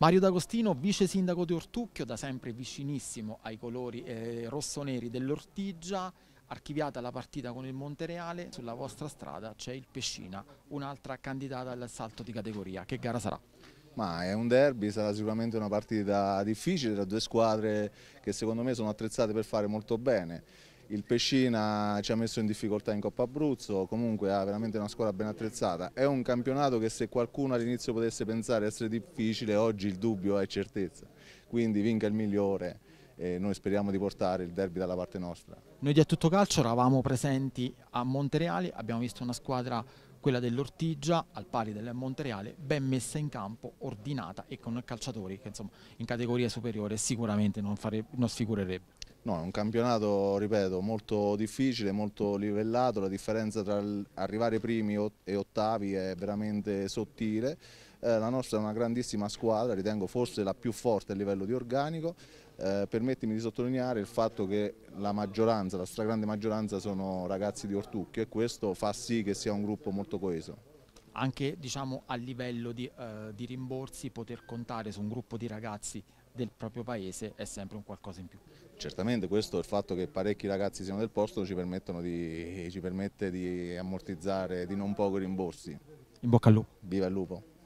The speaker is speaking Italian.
Mario D'Agostino, vice sindaco di Ortucchio, da sempre vicinissimo ai colori eh, rossoneri dell'Ortigia, archiviata la partita con il Montereale, sulla vostra strada c'è il Pescina, un'altra candidata al salto di categoria. Che gara sarà? Ma è un derby, sarà sicuramente una partita difficile tra due squadre che secondo me sono attrezzate per fare molto bene il Pescina ci ha messo in difficoltà in Coppa Abruzzo, comunque ha veramente una squadra ben attrezzata. È un campionato che se qualcuno all'inizio potesse pensare essere difficile, oggi il dubbio è certezza. Quindi vinca il migliore e noi speriamo di portare il derby dalla parte nostra. Noi di A Tutto Calcio eravamo presenti a Montereale, abbiamo visto una squadra quella dell'Ortigia al pari del Montereale ben messa in campo, ordinata e con calciatori che insomma in categoria superiore sicuramente non, fare, non sfigurerebbe. No, è un campionato, ripeto, molto difficile, molto livellato, la differenza tra arrivare primi e ottavi è veramente sottile. Eh, la nostra è una grandissima squadra, ritengo forse la più forte a livello di organico. Eh, permettimi di sottolineare il fatto che la maggioranza, la stragrande maggioranza sono ragazzi di Ortucchio e questo fa sì che sia un gruppo molto coeso anche diciamo, a livello di, eh, di, rimborsi poter contare su un gruppo di ragazzi del proprio paese è sempre un qualcosa in più. Certamente questo, il fatto che parecchi ragazzi siano del posto ci, di, ci permette di ammortizzare di non poco rimborsi. In bocca al lupo. Viva il lupo.